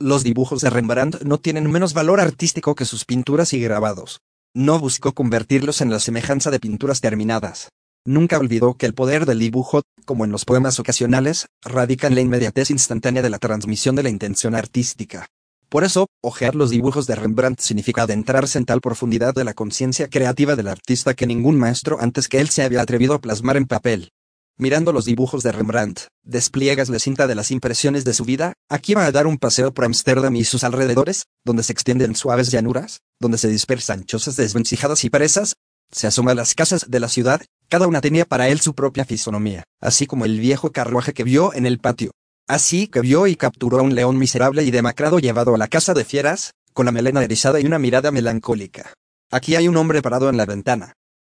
Los dibujos de Rembrandt no tienen menos valor artístico que sus pinturas y grabados. No buscó convertirlos en la semejanza de pinturas terminadas. Nunca olvidó que el poder del dibujo, como en los poemas ocasionales, radica en la inmediatez instantánea de la transmisión de la intención artística. Por eso, ojear los dibujos de Rembrandt significa adentrarse en tal profundidad de la conciencia creativa del artista que ningún maestro antes que él se había atrevido a plasmar en papel mirando los dibujos de Rembrandt, despliegas la cinta de las impresiones de su vida, aquí va a dar un paseo por Ámsterdam y sus alrededores, donde se extienden suaves llanuras, donde se dispersan chozas desvencijadas y presas, se asoma a las casas de la ciudad, cada una tenía para él su propia fisonomía, así como el viejo carruaje que vio en el patio. Así que vio y capturó a un león miserable y demacrado llevado a la casa de fieras, con la melena erizada y una mirada melancólica. Aquí hay un hombre parado en la ventana.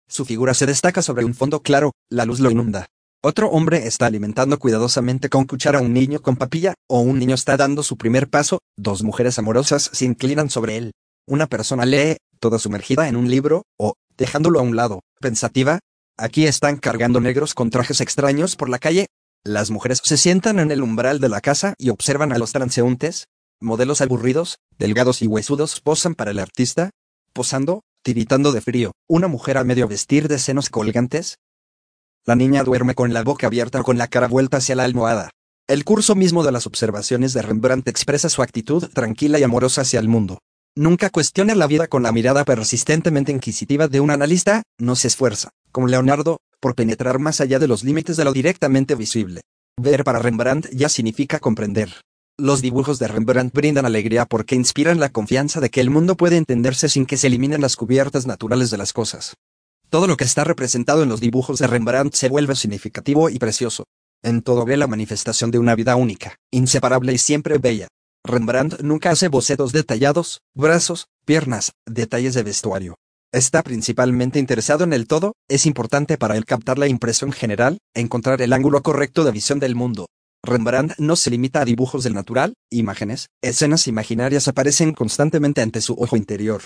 Su figura se destaca sobre un fondo claro, la luz lo inunda, otro hombre está alimentando cuidadosamente con cuchara a un niño con papilla, o un niño está dando su primer paso, dos mujeres amorosas se inclinan sobre él. Una persona lee, toda sumergida en un libro, o, dejándolo a un lado, pensativa, aquí están cargando negros con trajes extraños por la calle. Las mujeres se sientan en el umbral de la casa y observan a los transeúntes. Modelos aburridos, delgados y huesudos posan para el artista, posando, tiritando de frío, una mujer a medio vestir de senos colgantes, la niña duerme con la boca abierta o con la cara vuelta hacia la almohada. El curso mismo de las observaciones de Rembrandt expresa su actitud tranquila y amorosa hacia el mundo. Nunca cuestiona la vida con la mirada persistentemente inquisitiva de un analista, no se esfuerza, como Leonardo, por penetrar más allá de los límites de lo directamente visible. Ver para Rembrandt ya significa comprender. Los dibujos de Rembrandt brindan alegría porque inspiran la confianza de que el mundo puede entenderse sin que se eliminen las cubiertas naturales de las cosas. Todo lo que está representado en los dibujos de Rembrandt se vuelve significativo y precioso. En todo ve la manifestación de una vida única, inseparable y siempre bella. Rembrandt nunca hace bocetos detallados, brazos, piernas, detalles de vestuario. Está principalmente interesado en el todo, es importante para él captar la impresión general, encontrar el ángulo correcto de visión del mundo. Rembrandt no se limita a dibujos del natural, imágenes, escenas imaginarias aparecen constantemente ante su ojo interior.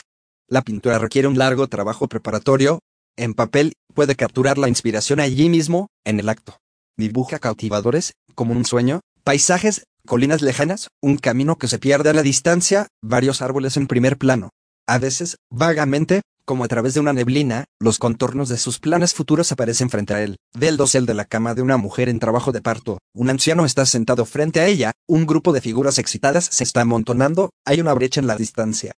La pintura requiere un largo trabajo preparatorio, en papel, puede capturar la inspiración allí mismo, en el acto. Dibuja cautivadores, como un sueño, paisajes, colinas lejanas, un camino que se pierde a la distancia, varios árboles en primer plano. A veces, vagamente, como a través de una neblina, los contornos de sus planes futuros aparecen frente a él. Ve el dosel de la cama de una mujer en trabajo de parto. Un anciano está sentado frente a ella, un grupo de figuras excitadas se está amontonando, hay una brecha en la distancia.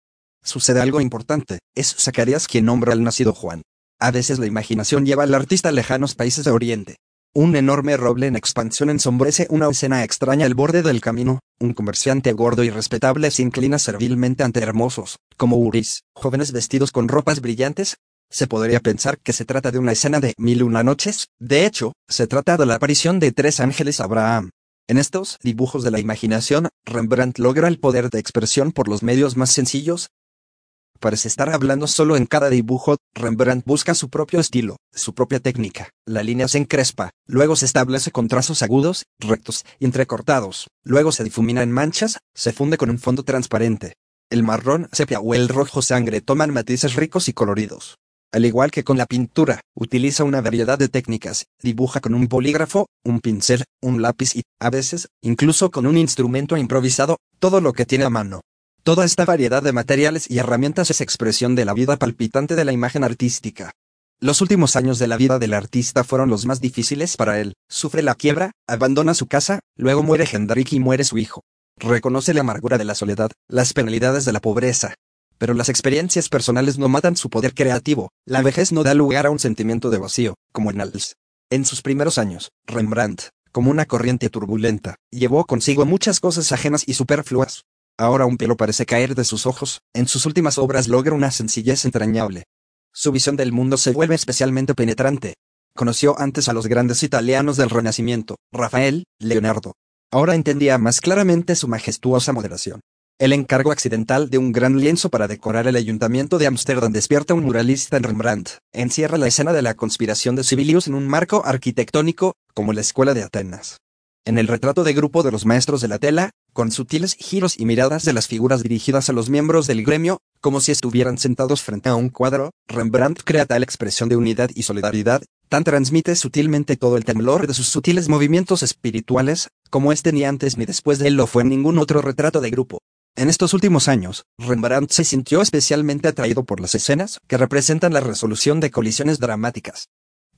Sucede algo importante, es Zacarías quien nombra al nacido Juan. A veces la imaginación lleva al artista a lejanos países de Oriente. Un enorme roble en expansión ensombrece una escena extraña al borde del camino, un comerciante gordo y respetable se inclina servilmente ante hermosos, como Uris, jóvenes vestidos con ropas brillantes. Se podría pensar que se trata de una escena de Mil Una Noches, de hecho, se trata de la aparición de tres ángeles Abraham. En estos dibujos de la imaginación, Rembrandt logra el poder de expresión por los medios más sencillos, Parece estar hablando solo en cada dibujo, Rembrandt busca su propio estilo, su propia técnica. La línea se encrespa, luego se establece con trazos agudos, rectos y entrecortados, luego se difumina en manchas, se funde con un fondo transparente. El marrón, sepia o el rojo sangre toman matices ricos y coloridos. Al igual que con la pintura, utiliza una variedad de técnicas, dibuja con un bolígrafo, un pincel, un lápiz y, a veces, incluso con un instrumento improvisado, todo lo que tiene a mano. Toda esta variedad de materiales y herramientas es expresión de la vida palpitante de la imagen artística. Los últimos años de la vida del artista fueron los más difíciles para él. Sufre la quiebra, abandona su casa, luego muere Hendrik y muere su hijo. Reconoce la amargura de la soledad, las penalidades de la pobreza. Pero las experiencias personales no matan su poder creativo. La vejez no da lugar a un sentimiento de vacío, como en Als. En sus primeros años, Rembrandt, como una corriente turbulenta, llevó consigo muchas cosas ajenas y superfluas. Ahora un pelo parece caer de sus ojos, en sus últimas obras logra una sencillez entrañable. Su visión del mundo se vuelve especialmente penetrante. Conoció antes a los grandes italianos del Renacimiento, Rafael, Leonardo. Ahora entendía más claramente su majestuosa moderación. El encargo accidental de un gran lienzo para decorar el ayuntamiento de Ámsterdam despierta un muralista en Rembrandt, encierra la escena de la conspiración de Sibilius en un marco arquitectónico, como la escuela de Atenas. En el retrato de grupo de los maestros de la tela, con sutiles giros y miradas de las figuras dirigidas a los miembros del gremio, como si estuvieran sentados frente a un cuadro, Rembrandt crea tal expresión de unidad y solidaridad, tan transmite sutilmente todo el temblor de sus sutiles movimientos espirituales, como este ni antes ni después de él lo fue en ningún otro retrato de grupo. En estos últimos años, Rembrandt se sintió especialmente atraído por las escenas que representan la resolución de colisiones dramáticas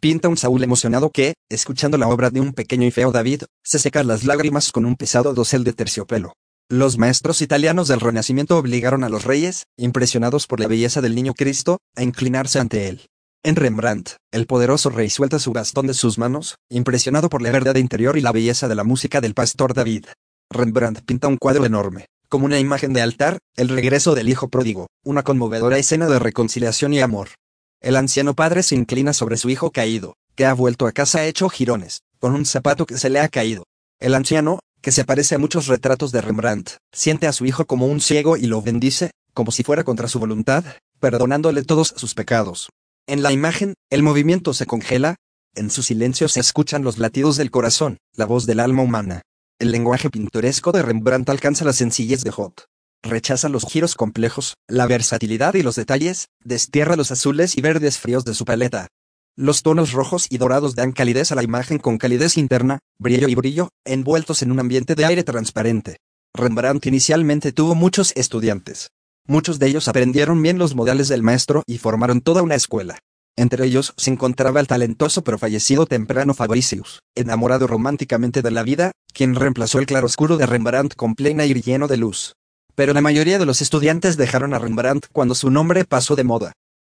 pinta un Saúl emocionado que, escuchando la obra de un pequeño y feo David, se seca las lágrimas con un pesado dosel de terciopelo. Los maestros italianos del Renacimiento obligaron a los reyes, impresionados por la belleza del niño Cristo, a inclinarse ante él. En Rembrandt, el poderoso rey suelta su bastón de sus manos, impresionado por la verdad interior y la belleza de la música del pastor David. Rembrandt pinta un cuadro enorme, como una imagen de altar, el regreso del hijo pródigo, una conmovedora escena de reconciliación y amor. El anciano padre se inclina sobre su hijo caído, que ha vuelto a casa hecho jirones, con un zapato que se le ha caído. El anciano, que se parece a muchos retratos de Rembrandt, siente a su hijo como un ciego y lo bendice, como si fuera contra su voluntad, perdonándole todos sus pecados. En la imagen, el movimiento se congela, en su silencio se escuchan los latidos del corazón, la voz del alma humana. El lenguaje pintoresco de Rembrandt alcanza la sencillez de Hot, rechaza los giros complejos, la versatilidad y los detalles, destierra los azules y verdes fríos de su paleta. Los tonos rojos y dorados dan calidez a la imagen con calidez interna, brillo y brillo, envueltos en un ambiente de aire transparente. Rembrandt inicialmente tuvo muchos estudiantes. Muchos de ellos aprendieron bien los modales del maestro y formaron toda una escuela. Entre ellos se encontraba el talentoso pero fallecido temprano Fabricius, enamorado románticamente de la vida, quien reemplazó el claroscuro de Rembrandt con plena y lleno de luz pero la mayoría de los estudiantes dejaron a Rembrandt cuando su nombre pasó de moda.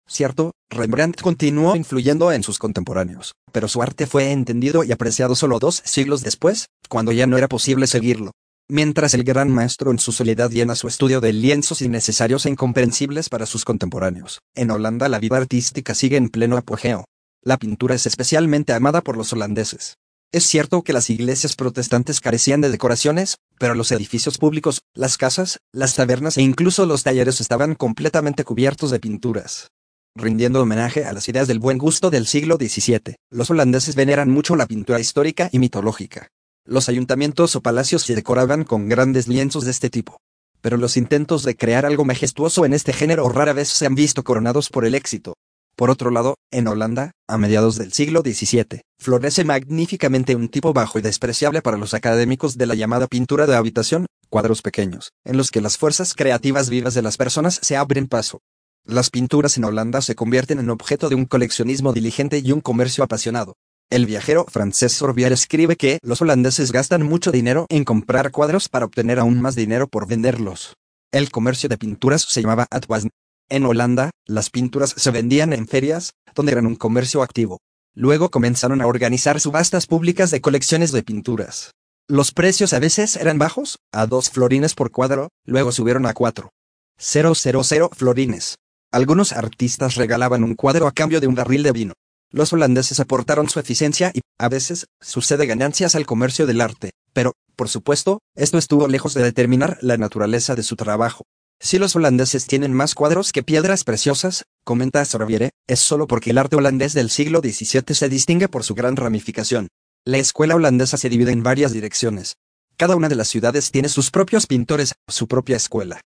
Cierto, Rembrandt continuó influyendo en sus contemporáneos, pero su arte fue entendido y apreciado solo dos siglos después, cuando ya no era posible seguirlo. Mientras el gran maestro en su soledad llena su estudio de lienzos innecesarios e incomprensibles para sus contemporáneos, en Holanda la vida artística sigue en pleno apogeo. La pintura es especialmente amada por los holandeses, es cierto que las iglesias protestantes carecían de decoraciones, pero los edificios públicos, las casas, las tabernas e incluso los talleres estaban completamente cubiertos de pinturas. Rindiendo homenaje a las ideas del buen gusto del siglo XVII, los holandeses veneran mucho la pintura histórica y mitológica. Los ayuntamientos o palacios se decoraban con grandes lienzos de este tipo. Pero los intentos de crear algo majestuoso en este género rara vez se han visto coronados por el éxito. Por otro lado, en Holanda, a mediados del siglo XVII, florece magníficamente un tipo bajo y despreciable para los académicos de la llamada pintura de habitación, cuadros pequeños, en los que las fuerzas creativas vivas de las personas se abren paso. Las pinturas en Holanda se convierten en objeto de un coleccionismo diligente y un comercio apasionado. El viajero francés Sorbier escribe que los holandeses gastan mucho dinero en comprar cuadros para obtener aún más dinero por venderlos. El comercio de pinturas se llamaba Atwasn, en Holanda, las pinturas se vendían en ferias, donde eran un comercio activo. Luego comenzaron a organizar subastas públicas de colecciones de pinturas. Los precios a veces eran bajos, a dos florines por cuadro, luego subieron a cuatro. florines. Algunos artistas regalaban un cuadro a cambio de un barril de vino. Los holandeses aportaron su eficiencia y, a veces, sucede ganancias al comercio del arte, pero, por supuesto, esto estuvo lejos de determinar la naturaleza de su trabajo. Si los holandeses tienen más cuadros que piedras preciosas, comenta Sorbiere, es solo porque el arte holandés del siglo XVII se distingue por su gran ramificación. La escuela holandesa se divide en varias direcciones. Cada una de las ciudades tiene sus propios pintores, su propia escuela.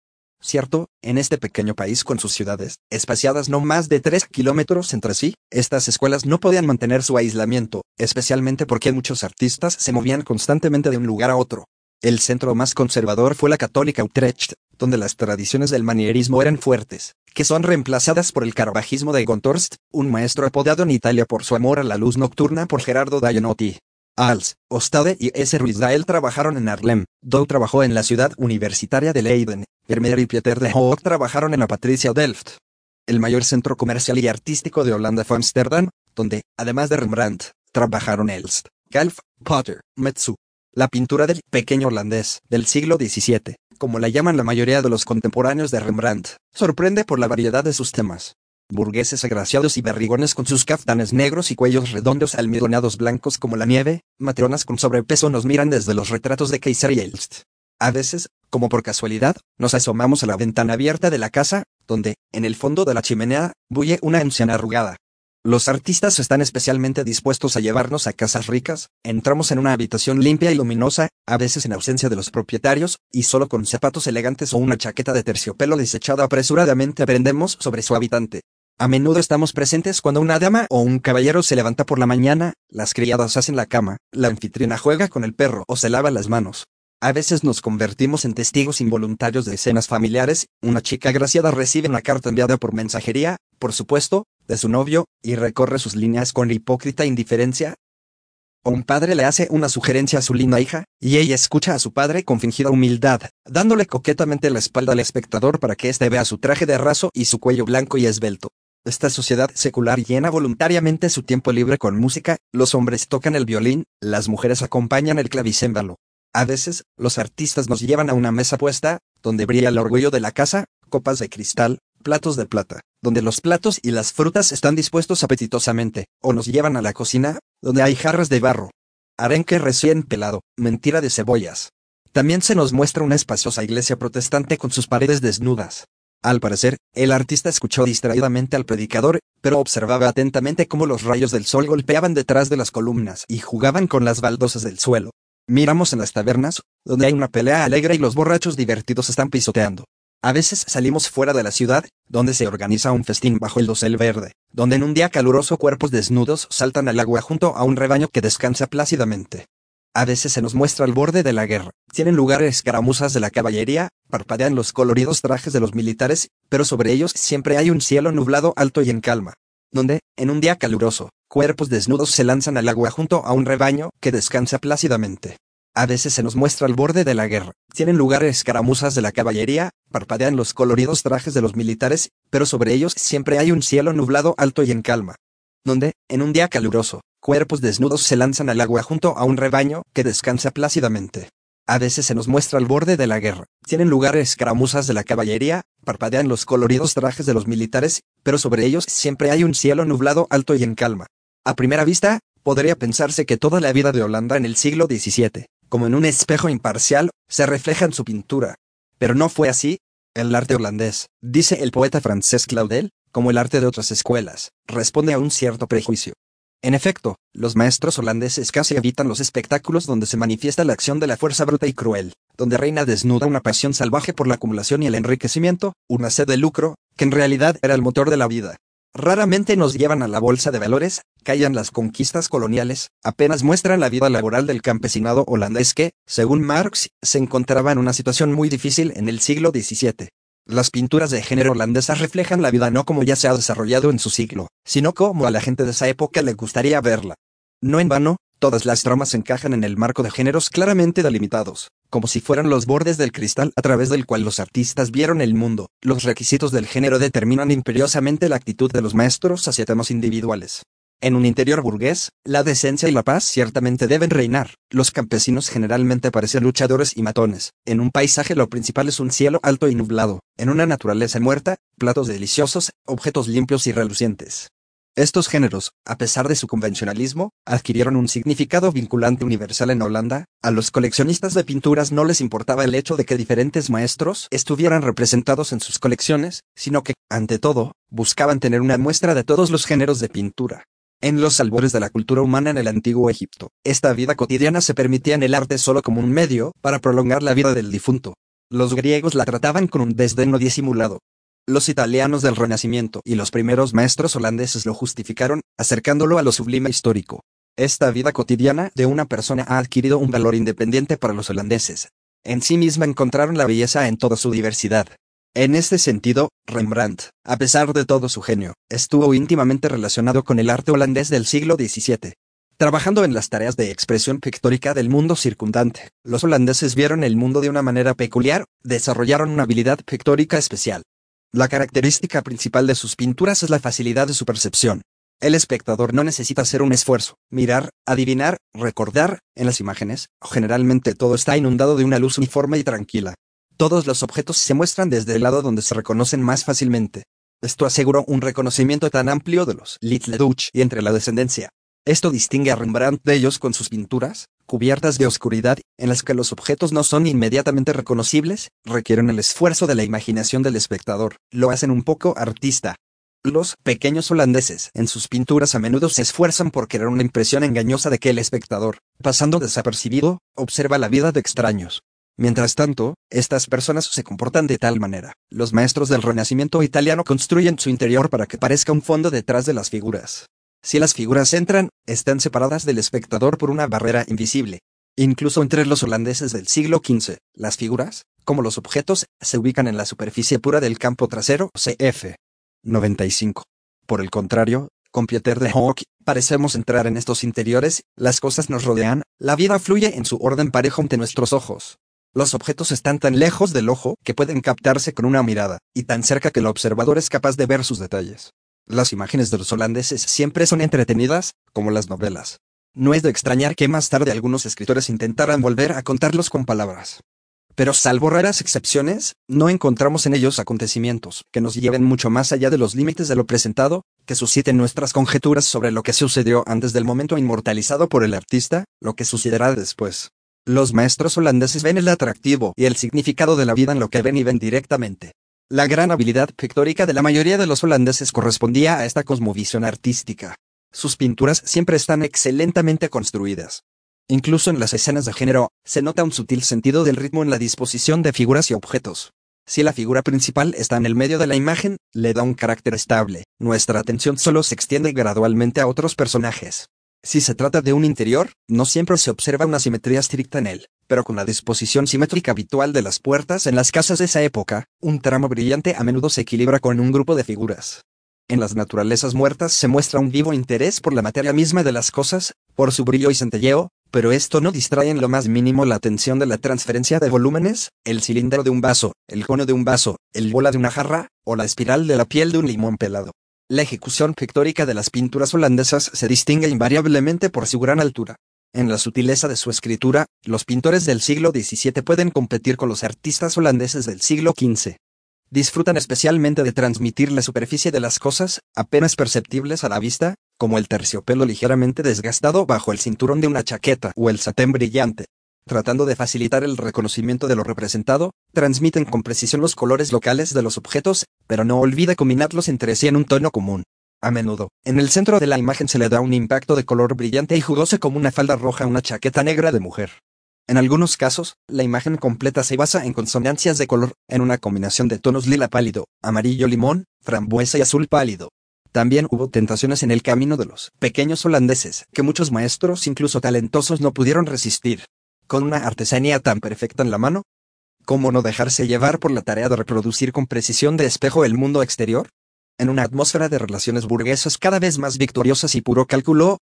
Cierto, en este pequeño país con sus ciudades, espaciadas no más de 3 kilómetros entre sí, estas escuelas no podían mantener su aislamiento, especialmente porque muchos artistas se movían constantemente de un lugar a otro. El centro más conservador fue la católica Utrecht, donde las tradiciones del manierismo eran fuertes, que son reemplazadas por el caravajismo de Gontorst, un maestro apodado en Italia por su amor a la luz nocturna por Gerardo Dayanotti. Als, Ostade y S. dael trabajaron en Arlem, Dow trabajó en la ciudad universitaria de Leiden, Vermeer y Pieter de Hoog trabajaron en la Patricia Delft. El mayor centro comercial y artístico de Holanda fue Amsterdam, donde, además de Rembrandt, trabajaron Elst, Kalf, Potter, Metsu, la pintura del pequeño holandés del siglo XVII, como la llaman la mayoría de los contemporáneos de Rembrandt, sorprende por la variedad de sus temas. Burgueses agraciados y berrigones con sus caftanes negros y cuellos redondos almidonados blancos como la nieve, matronas con sobrepeso nos miran desde los retratos de Kaiser y Elst. A veces, como por casualidad, nos asomamos a la ventana abierta de la casa, donde, en el fondo de la chimenea, bulle una anciana arrugada, los artistas están especialmente dispuestos a llevarnos a casas ricas, entramos en una habitación limpia y luminosa, a veces en ausencia de los propietarios, y solo con zapatos elegantes o una chaqueta de terciopelo desechada apresuradamente aprendemos sobre su habitante. A menudo estamos presentes cuando una dama o un caballero se levanta por la mañana, las criadas hacen la cama, la anfitriona juega con el perro o se lava las manos. A veces nos convertimos en testigos involuntarios de escenas familiares, una chica graciada recibe una carta enviada por mensajería, por supuesto, de su novio, y recorre sus líneas con hipócrita indiferencia? un padre le hace una sugerencia a su linda hija, y ella escucha a su padre con fingida humildad, dándole coquetamente la espalda al espectador para que éste vea su traje de raso y su cuello blanco y esbelto? Esta sociedad secular llena voluntariamente su tiempo libre con música, los hombres tocan el violín, las mujeres acompañan el clavicémbalo. A veces, los artistas nos llevan a una mesa puesta, donde brilla el orgullo de la casa, copas de cristal, platos de plata, donde los platos y las frutas están dispuestos apetitosamente, o nos llevan a la cocina, donde hay jarras de barro. Arenque recién pelado, mentira de cebollas. También se nos muestra una espaciosa iglesia protestante con sus paredes desnudas. Al parecer, el artista escuchó distraídamente al predicador, pero observaba atentamente cómo los rayos del sol golpeaban detrás de las columnas y jugaban con las baldosas del suelo. Miramos en las tabernas, donde hay una pelea alegre y los borrachos divertidos están pisoteando. A veces salimos fuera de la ciudad, donde se organiza un festín bajo el dosel verde, donde en un día caluroso cuerpos desnudos saltan al agua junto a un rebaño que descansa plácidamente. A veces se nos muestra el borde de la guerra. Tienen lugar escaramuzas de la caballería, parpadean los coloridos trajes de los militares, pero sobre ellos siempre hay un cielo nublado alto y en calma. Donde, en un día caluroso, cuerpos desnudos se lanzan al agua junto a un rebaño que descansa plácidamente. A veces se nos muestra el borde de la guerra. Tienen lugar escaramuzas de la caballería, parpadean los coloridos trajes de los militares, pero sobre ellos siempre hay un cielo nublado alto y en calma. Donde, en un día caluroso, cuerpos desnudos se lanzan al agua junto a un rebaño que descansa plácidamente. A veces se nos muestra el borde de la guerra. Tienen lugar escaramuzas de la caballería, parpadean los coloridos trajes de los militares, pero sobre ellos siempre hay un cielo nublado alto y en calma. A primera vista, podría pensarse que toda la vida de Holanda en el siglo XVII como en un espejo imparcial, se refleja en su pintura. Pero no fue así el arte holandés, dice el poeta francés Claudel, como el arte de otras escuelas, responde a un cierto prejuicio. En efecto, los maestros holandeses casi evitan los espectáculos donde se manifiesta la acción de la fuerza bruta y cruel, donde reina desnuda una pasión salvaje por la acumulación y el enriquecimiento, una sed de lucro, que en realidad era el motor de la vida, Raramente nos llevan a la bolsa de valores, callan las conquistas coloniales, apenas muestran la vida laboral del campesinado holandés que, según Marx, se encontraba en una situación muy difícil en el siglo XVII. Las pinturas de género holandesa reflejan la vida no como ya se ha desarrollado en su siglo, sino como a la gente de esa época le gustaría verla. No en vano, Todas las tramas encajan en el marco de géneros claramente delimitados, como si fueran los bordes del cristal a través del cual los artistas vieron el mundo. Los requisitos del género determinan imperiosamente la actitud de los maestros hacia temas individuales. En un interior burgués, la decencia y la paz ciertamente deben reinar. Los campesinos generalmente parecen luchadores y matones. En un paisaje lo principal es un cielo alto y nublado. En una naturaleza muerta, platos deliciosos, objetos limpios y relucientes. Estos géneros, a pesar de su convencionalismo, adquirieron un significado vinculante universal en Holanda. A los coleccionistas de pinturas no les importaba el hecho de que diferentes maestros estuvieran representados en sus colecciones, sino que, ante todo, buscaban tener una muestra de todos los géneros de pintura. En los albores de la cultura humana en el antiguo Egipto, esta vida cotidiana se permitía en el arte solo como un medio para prolongar la vida del difunto. Los griegos la trataban con un desdén no disimulado, los italianos del Renacimiento y los primeros maestros holandeses lo justificaron, acercándolo a lo sublime histórico. Esta vida cotidiana de una persona ha adquirido un valor independiente para los holandeses. En sí misma encontraron la belleza en toda su diversidad. En este sentido, Rembrandt, a pesar de todo su genio, estuvo íntimamente relacionado con el arte holandés del siglo XVII. Trabajando en las tareas de expresión pictórica del mundo circundante, los holandeses vieron el mundo de una manera peculiar, desarrollaron una habilidad pictórica especial, la característica principal de sus pinturas es la facilidad de su percepción. El espectador no necesita hacer un esfuerzo, mirar, adivinar, recordar, en las imágenes, generalmente todo está inundado de una luz uniforme y tranquila. Todos los objetos se muestran desde el lado donde se reconocen más fácilmente. Esto aseguró un reconocimiento tan amplio de los Little Dutch y entre la descendencia esto distingue a Rembrandt de ellos con sus pinturas, cubiertas de oscuridad, en las que los objetos no son inmediatamente reconocibles, requieren el esfuerzo de la imaginación del espectador, lo hacen un poco artista. Los pequeños holandeses en sus pinturas a menudo se esfuerzan por crear una impresión engañosa de que el espectador, pasando desapercibido, observa la vida de extraños. Mientras tanto, estas personas se comportan de tal manera. Los maestros del Renacimiento italiano construyen su interior para que parezca un fondo detrás de las figuras. Si las figuras entran, están separadas del espectador por una barrera invisible. Incluso entre los holandeses del siglo XV, las figuras, como los objetos, se ubican en la superficie pura del campo trasero CF. 95. Por el contrario, con Pieter de Hawk, parecemos entrar en estos interiores, las cosas nos rodean, la vida fluye en su orden parejo ante nuestros ojos. Los objetos están tan lejos del ojo que pueden captarse con una mirada, y tan cerca que el observador es capaz de ver sus detalles. Las imágenes de los holandeses siempre son entretenidas, como las novelas. No es de extrañar que más tarde algunos escritores intentaran volver a contarlos con palabras. Pero salvo raras excepciones, no encontramos en ellos acontecimientos que nos lleven mucho más allá de los límites de lo presentado, que susciten nuestras conjeturas sobre lo que sucedió antes del momento inmortalizado por el artista, lo que sucederá después. Los maestros holandeses ven el atractivo y el significado de la vida en lo que ven y ven directamente. La gran habilidad pictórica de la mayoría de los holandeses correspondía a esta cosmovisión artística. Sus pinturas siempre están excelentemente construidas. Incluso en las escenas de género, se nota un sutil sentido del ritmo en la disposición de figuras y objetos. Si la figura principal está en el medio de la imagen, le da un carácter estable. Nuestra atención solo se extiende gradualmente a otros personajes. Si se trata de un interior, no siempre se observa una simetría estricta en él pero con la disposición simétrica habitual de las puertas en las casas de esa época, un tramo brillante a menudo se equilibra con un grupo de figuras. En las naturalezas muertas se muestra un vivo interés por la materia misma de las cosas, por su brillo y centelleo, pero esto no distrae en lo más mínimo la atención de la transferencia de volúmenes, el cilindro de un vaso, el cono de un vaso, el bola de una jarra, o la espiral de la piel de un limón pelado. La ejecución pictórica de las pinturas holandesas se distingue invariablemente por su gran altura, en la sutileza de su escritura, los pintores del siglo XVII pueden competir con los artistas holandeses del siglo XV. Disfrutan especialmente de transmitir la superficie de las cosas, apenas perceptibles a la vista, como el terciopelo ligeramente desgastado bajo el cinturón de una chaqueta o el satén brillante. Tratando de facilitar el reconocimiento de lo representado, transmiten con precisión los colores locales de los objetos, pero no olvida combinarlos entre sí en un tono común. A menudo, en el centro de la imagen se le da un impacto de color brillante y jugoso como una falda roja a una chaqueta negra de mujer. En algunos casos, la imagen completa se basa en consonancias de color, en una combinación de tonos lila pálido, amarillo limón, frambuesa y azul pálido. También hubo tentaciones en el camino de los pequeños holandeses, que muchos maestros, incluso talentosos, no pudieron resistir. Con una artesanía tan perfecta en la mano, ¿cómo no dejarse llevar por la tarea de reproducir con precisión de espejo el mundo exterior? en una atmósfera de relaciones burguesas cada vez más victoriosas y puro cálculo,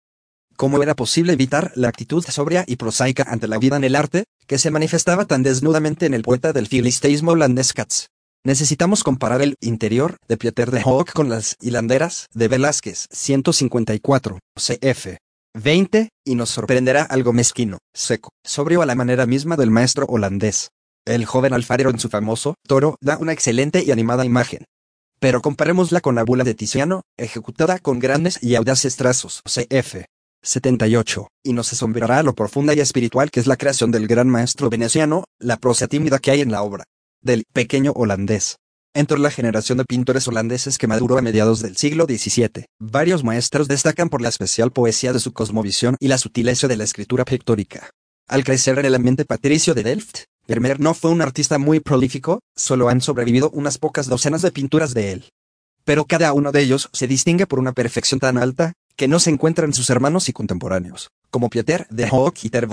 ¿Cómo era posible evitar la actitud sobria y prosaica ante la vida en el arte, que se manifestaba tan desnudamente en el poeta del filisteísmo holandés Katz? Necesitamos comparar el interior de Pieter de Hoek con las hilanderas de Velázquez 154, cf. 20, y nos sorprenderá algo mezquino, seco, sobrio a la manera misma del maestro holandés. El joven alfarero en su famoso toro da una excelente y animada imagen, pero comparémosla con la bula de Tiziano, ejecutada con grandes y audaces trazos. CF. 78. Y nos asombrará lo profunda y espiritual que es la creación del gran maestro veneciano, la prosa tímida que hay en la obra. Del pequeño holandés. Entre la generación de pintores holandeses que maduró a mediados del siglo XVII. Varios maestros destacan por la especial poesía de su cosmovisión y la sutileza de la escritura pictórica. Al crecer en el ambiente patricio de Delft, Vermeer no fue un artista muy prolífico, solo han sobrevivido unas pocas docenas de pinturas de él. Pero cada uno de ellos se distingue por una perfección tan alta, que no se encuentra en sus hermanos y contemporáneos, como Pieter de Hoek y Ter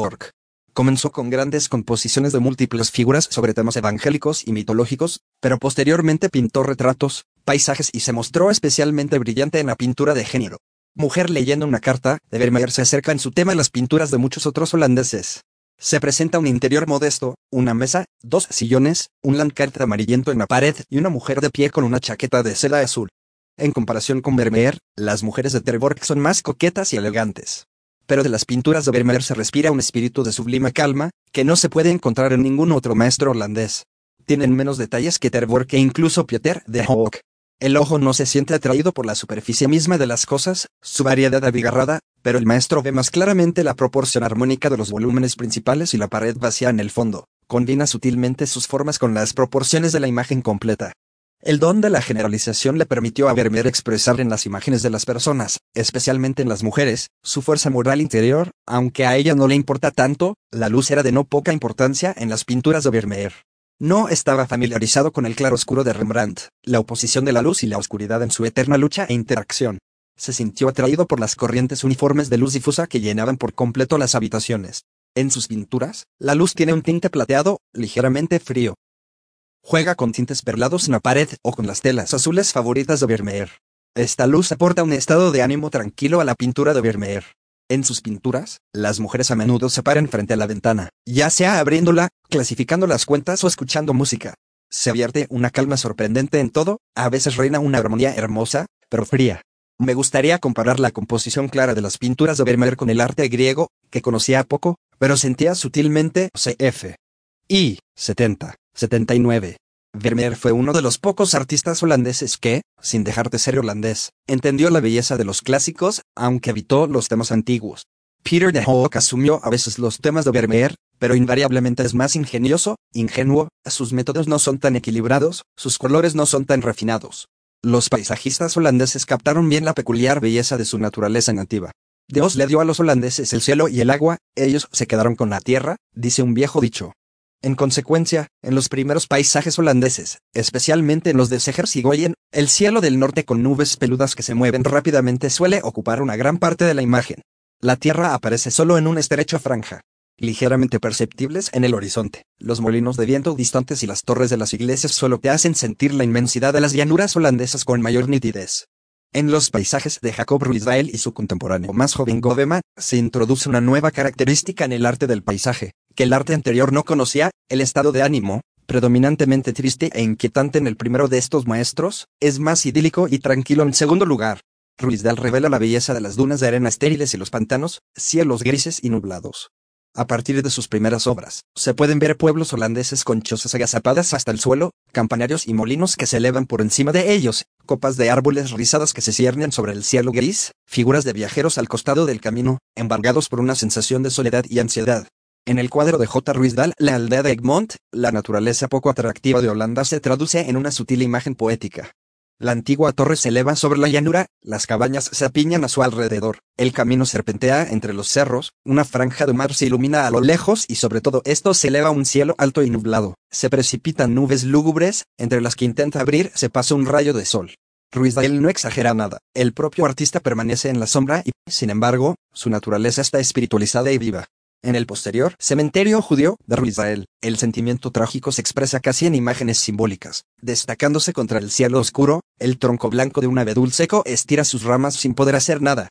Comenzó con grandes composiciones de múltiples figuras sobre temas evangélicos y mitológicos, pero posteriormente pintó retratos, paisajes y se mostró especialmente brillante en la pintura de género. Mujer leyendo una carta, de Vermeer se acerca en su tema a las pinturas de muchos otros holandeses. Se presenta un interior modesto, una mesa, dos sillones, un lancart amarillento en la pared y una mujer de pie con una chaqueta de seda azul. En comparación con Vermeer, las mujeres de Terborg son más coquetas y elegantes. Pero de las pinturas de Vermeer se respira un espíritu de sublime calma, que no se puede encontrar en ningún otro maestro holandés. Tienen menos detalles que Terborg e incluso Pieter de Hoek. El ojo no se siente atraído por la superficie misma de las cosas, su variedad abigarrada, pero el maestro ve más claramente la proporción armónica de los volúmenes principales y la pared vacía en el fondo, combina sutilmente sus formas con las proporciones de la imagen completa. El don de la generalización le permitió a Vermeer expresar en las imágenes de las personas, especialmente en las mujeres, su fuerza moral interior, aunque a ella no le importa tanto, la luz era de no poca importancia en las pinturas de Vermeer. No estaba familiarizado con el claro oscuro de Rembrandt, la oposición de la luz y la oscuridad en su eterna lucha e interacción. Se sintió atraído por las corrientes uniformes de luz difusa que llenaban por completo las habitaciones. En sus pinturas, la luz tiene un tinte plateado, ligeramente frío. Juega con tintes perlados en la pared o con las telas azules favoritas de Vermeer. Esta luz aporta un estado de ánimo tranquilo a la pintura de Vermeer. En sus pinturas, las mujeres a menudo se paran frente a la ventana, ya sea abriéndola, clasificando las cuentas o escuchando música. Se vierte una calma sorprendente en todo, a veces reina una armonía hermosa, pero fría. Me gustaría comparar la composición clara de las pinturas de Vermeer con el arte griego, que conocía poco, pero sentía sutilmente CF. Y 70, 79, Vermeer fue uno de los pocos artistas holandeses que, sin dejar de ser holandés, entendió la belleza de los clásicos, aunque evitó los temas antiguos. Peter de Hoek asumió a veces los temas de Vermeer, pero invariablemente es más ingenioso, ingenuo, sus métodos no son tan equilibrados, sus colores no son tan refinados. Los paisajistas holandeses captaron bien la peculiar belleza de su naturaleza nativa. Dios le dio a los holandeses el cielo y el agua, ellos se quedaron con la tierra, dice un viejo dicho. En consecuencia, en los primeros paisajes holandeses, especialmente en los de y Goyen, el cielo del norte con nubes peludas que se mueven rápidamente suele ocupar una gran parte de la imagen. La tierra aparece solo en una estrecha franja. Ligeramente perceptibles en el horizonte, los molinos de viento distantes y las torres de las iglesias solo te hacen sentir la inmensidad de las llanuras holandesas con mayor nitidez. En los paisajes de Jacob ruysdael y su contemporáneo más joven Godema, se introduce una nueva característica en el arte del paisaje, que el arte anterior no conocía, el estado de ánimo, predominantemente triste e inquietante en el primero de estos maestros, es más idílico y tranquilo en segundo lugar. Ruiz revela la belleza de las dunas de arena estériles y los pantanos, cielos grises y nublados. A partir de sus primeras obras, se pueden ver pueblos holandeses con chozas agazapadas hasta el suelo, campanarios y molinos que se elevan por encima de ellos, copas de árboles rizadas que se ciernen sobre el cielo gris, figuras de viajeros al costado del camino, embargados por una sensación de soledad y ansiedad. En el cuadro de J. Ruizdal, la aldea de Egmont, la naturaleza poco atractiva de Holanda se traduce en una sutil imagen poética. La antigua torre se eleva sobre la llanura, las cabañas se apiñan a su alrededor, el camino serpentea entre los cerros, una franja de mar se ilumina a lo lejos y sobre todo esto se eleva un cielo alto y nublado, se precipitan nubes lúgubres, entre las que intenta abrir se pasa un rayo de sol. Ruizdale no exagera nada, el propio artista permanece en la sombra y, sin embargo, su naturaleza está espiritualizada y viva. En el posterior cementerio judío de Israel, el sentimiento trágico se expresa casi en imágenes simbólicas, destacándose contra el cielo oscuro, el tronco blanco de un abedul seco estira sus ramas sin poder hacer nada.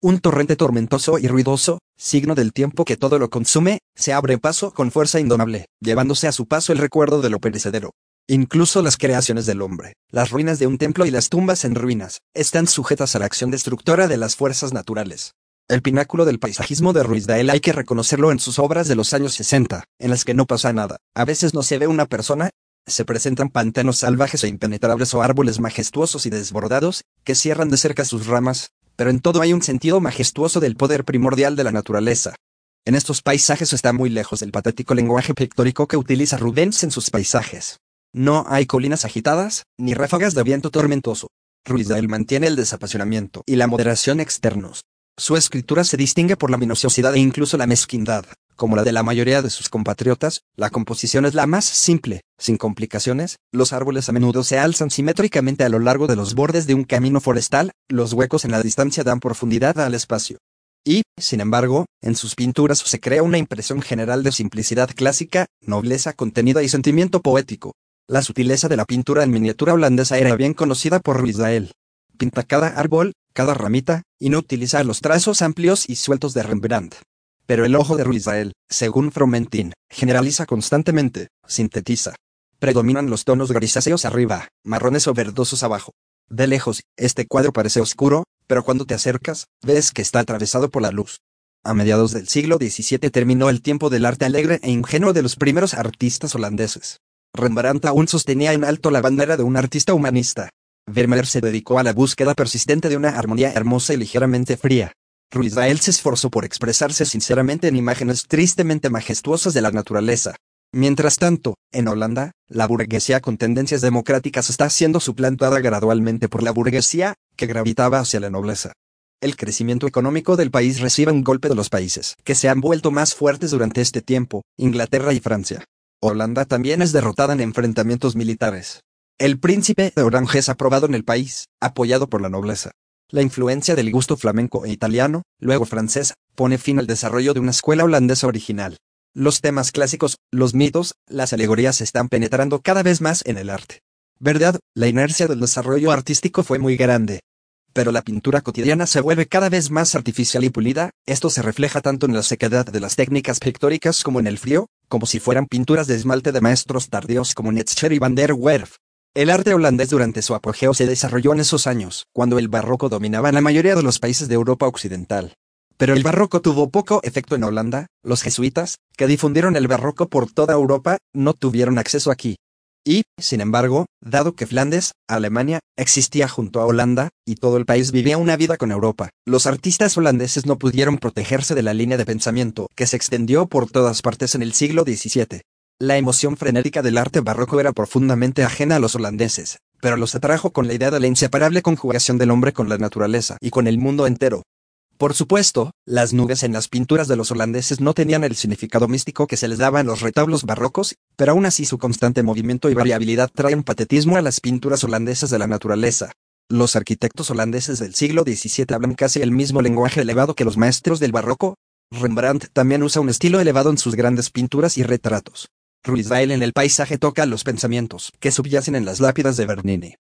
Un torrente tormentoso y ruidoso, signo del tiempo que todo lo consume, se abre paso con fuerza indomable, llevándose a su paso el recuerdo de lo perecedero. Incluso las creaciones del hombre, las ruinas de un templo y las tumbas en ruinas, están sujetas a la acción destructora de las fuerzas naturales. El pináculo del paisajismo de Ruiz Dael hay que reconocerlo en sus obras de los años 60, en las que no pasa nada. A veces no se ve una persona, se presentan pantanos salvajes e impenetrables o árboles majestuosos y desbordados, que cierran de cerca sus ramas, pero en todo hay un sentido majestuoso del poder primordial de la naturaleza. En estos paisajes está muy lejos del patético lenguaje pictórico que utiliza Rubens en sus paisajes. No hay colinas agitadas, ni ráfagas de viento tormentoso. Ruiz Dael mantiene el desapasionamiento y la moderación externos. Su escritura se distingue por la minuciosidad e incluso la mezquindad. Como la de la mayoría de sus compatriotas, la composición es la más simple, sin complicaciones, los árboles a menudo se alzan simétricamente a lo largo de los bordes de un camino forestal, los huecos en la distancia dan profundidad al espacio. Y, sin embargo, en sus pinturas se crea una impresión general de simplicidad clásica, nobleza contenida y sentimiento poético. La sutileza de la pintura en miniatura holandesa era bien conocida por Israel Pinta cada árbol, cada ramita, y no utiliza los trazos amplios y sueltos de Rembrandt. Pero el ojo de Ruizael, según Fromentin, generaliza constantemente, sintetiza. Predominan los tonos grisáceos arriba, marrones o verdosos abajo. De lejos, este cuadro parece oscuro, pero cuando te acercas, ves que está atravesado por la luz. A mediados del siglo XVII terminó el tiempo del arte alegre e ingenuo de los primeros artistas holandeses. Rembrandt aún sostenía en alto la bandera de un artista humanista, Vermeer se dedicó a la búsqueda persistente de una armonía hermosa y ligeramente fría. ruiz Rael se esforzó por expresarse sinceramente en imágenes tristemente majestuosas de la naturaleza. Mientras tanto, en Holanda, la burguesía con tendencias democráticas está siendo suplantada gradualmente por la burguesía, que gravitaba hacia la nobleza. El crecimiento económico del país recibe un golpe de los países que se han vuelto más fuertes durante este tiempo, Inglaterra y Francia. Holanda también es derrotada en enfrentamientos militares. El príncipe de Orange es aprobado en el país, apoyado por la nobleza. La influencia del gusto flamenco e italiano, luego francés, pone fin al desarrollo de una escuela holandesa original. Los temas clásicos, los mitos, las alegorías están penetrando cada vez más en el arte. Verdad, la inercia del desarrollo artístico fue muy grande. Pero la pintura cotidiana se vuelve cada vez más artificial y pulida, esto se refleja tanto en la sequedad de las técnicas pictóricas como en el frío, como si fueran pinturas de esmalte de maestros tardíos como Netscher y van der Werf. El arte holandés durante su apogeo se desarrolló en esos años, cuando el barroco dominaba la mayoría de los países de Europa Occidental. Pero el barroco tuvo poco efecto en Holanda, los jesuitas, que difundieron el barroco por toda Europa, no tuvieron acceso aquí. Y, sin embargo, dado que Flandes, Alemania, existía junto a Holanda, y todo el país vivía una vida con Europa, los artistas holandeses no pudieron protegerse de la línea de pensamiento que se extendió por todas partes en el siglo XVII. La emoción frenética del arte barroco era profundamente ajena a los holandeses, pero los atrajo con la idea de la inseparable conjugación del hombre con la naturaleza y con el mundo entero. Por supuesto, las nubes en las pinturas de los holandeses no tenían el significado místico que se les daba en los retablos barrocos, pero aún así su constante movimiento y variabilidad traen patetismo a las pinturas holandesas de la naturaleza. Los arquitectos holandeses del siglo XVII hablan casi el mismo lenguaje elevado que los maestros del barroco. Rembrandt también usa un estilo elevado en sus grandes pinturas y retratos ruiz en el paisaje toca los pensamientos que subyacen en las lápidas de Bernini.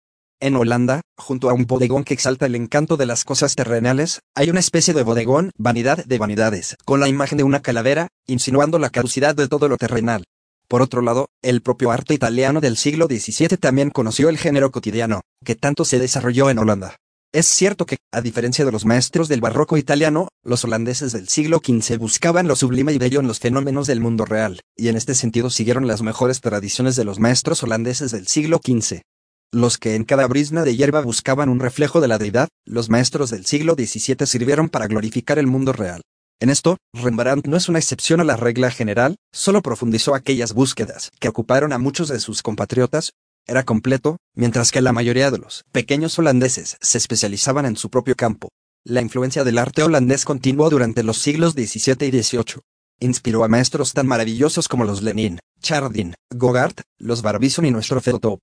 En Holanda, junto a un bodegón que exalta el encanto de las cosas terrenales, hay una especie de bodegón, vanidad de vanidades, con la imagen de una calavera, insinuando la caducidad de todo lo terrenal. Por otro lado, el propio arte italiano del siglo XVII también conoció el género cotidiano, que tanto se desarrolló en Holanda. Es cierto que, a diferencia de los maestros del barroco italiano, los holandeses del siglo XV buscaban lo sublime y bello en los fenómenos del mundo real, y en este sentido siguieron las mejores tradiciones de los maestros holandeses del siglo XV. Los que en cada brisna de hierba buscaban un reflejo de la deidad, los maestros del siglo XVII sirvieron para glorificar el mundo real. En esto, Rembrandt no es una excepción a la regla general, solo profundizó aquellas búsquedas que ocuparon a muchos de sus compatriotas, era completo, mientras que la mayoría de los pequeños holandeses se especializaban en su propio campo. La influencia del arte holandés continuó durante los siglos XVII y XVIII. Inspiró a maestros tan maravillosos como los Lenin, Chardin, Gogart, los Barbizon y nuestro Fertop.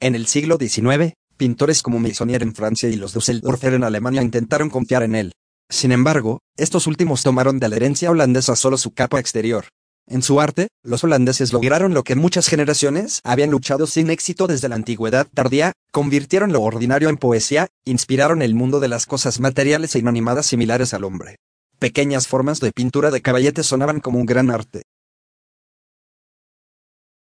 En el siglo XIX, pintores como Meissonier en Francia y los Dusseldorfer en Alemania intentaron confiar en él. Sin embargo, estos últimos tomaron de la herencia holandesa solo su capa exterior, en su arte, los holandeses lograron lo que muchas generaciones habían luchado sin éxito desde la antigüedad tardía, convirtieron lo ordinario en poesía, inspiraron el mundo de las cosas materiales e inanimadas similares al hombre. Pequeñas formas de pintura de caballete sonaban como un gran arte.